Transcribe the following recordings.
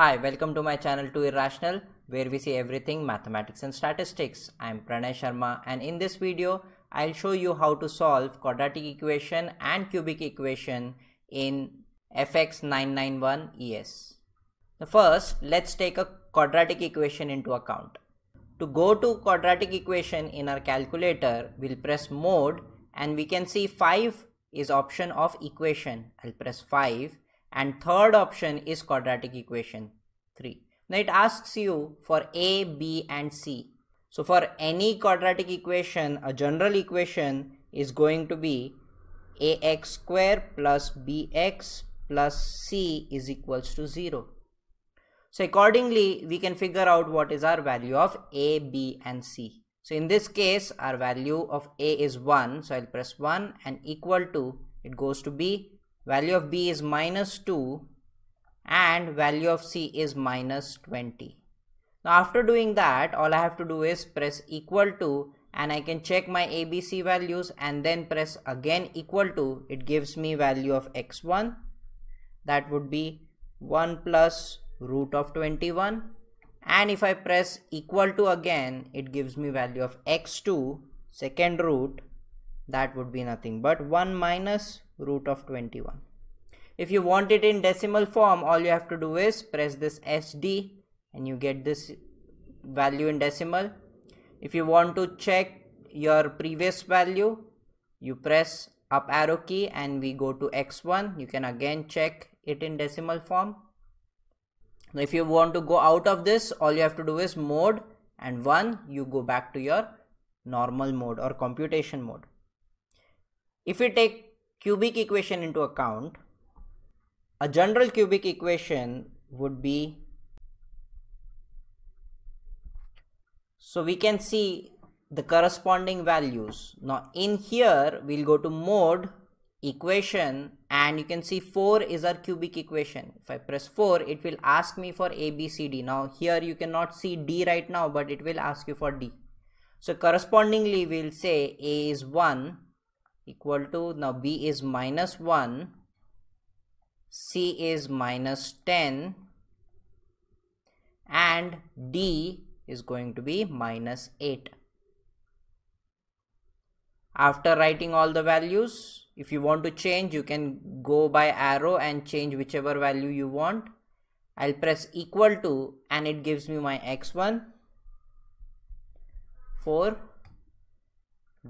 Hi, welcome to my channel To Irrational where we see everything mathematics and statistics. I am Pranay Sharma and in this video I'll show you how to solve quadratic equation and cubic equation in FX991ES. first let's take a quadratic equation into account. To go to quadratic equation in our calculator we'll press mode and we can see 5 is option of equation. I'll press 5 and third option is quadratic equation 3. Now it asks you for A, B and C. So for any quadratic equation, a general equation is going to be ax square plus bx plus c is equals to 0. So accordingly, we can figure out what is our value of a, b and c. So in this case, our value of a is 1. So I'll press 1 and equal to, it goes to b value of b is minus 2 and value of c is minus 20. Now after doing that all I have to do is press equal to and I can check my ABC values and then press again equal to it gives me value of x1 that would be 1 plus root of 21 and if I press equal to again it gives me value of x2 second root that would be nothing but 1 minus root of 21. If you want it in decimal form, all you have to do is press this SD and you get this value in decimal. If you want to check your previous value, you press up arrow key and we go to x1. You can again check it in decimal form. Now if you want to go out of this, all you have to do is mode and 1, you go back to your normal mode or computation mode. If we take cubic equation into account, a general cubic equation would be so we can see the corresponding values now in here we'll go to mode equation and you can see 4 is our cubic equation if i press 4 it will ask me for a b c d now here you cannot see d right now but it will ask you for d so correspondingly we'll say a is 1 equal to now b is minus 1 c is minus 10 and d is going to be minus 8 after writing all the values if you want to change you can go by arrow and change whichever value you want I'll press equal to and it gives me my x1 4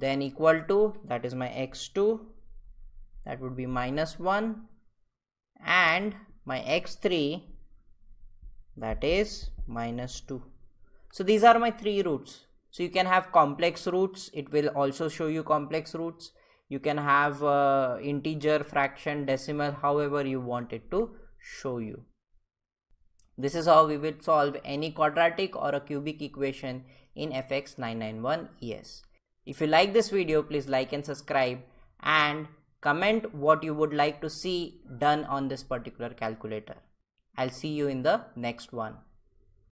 then equal to that is my x2 that would be minus 1 and my x3 that is minus 2 so these are my three roots so you can have complex roots it will also show you complex roots you can have uh, integer fraction decimal however you want it to show you this is how we will solve any quadratic or a cubic equation in fx991es if you like this video, please like and subscribe and comment what you would like to see done on this particular calculator. I'll see you in the next one.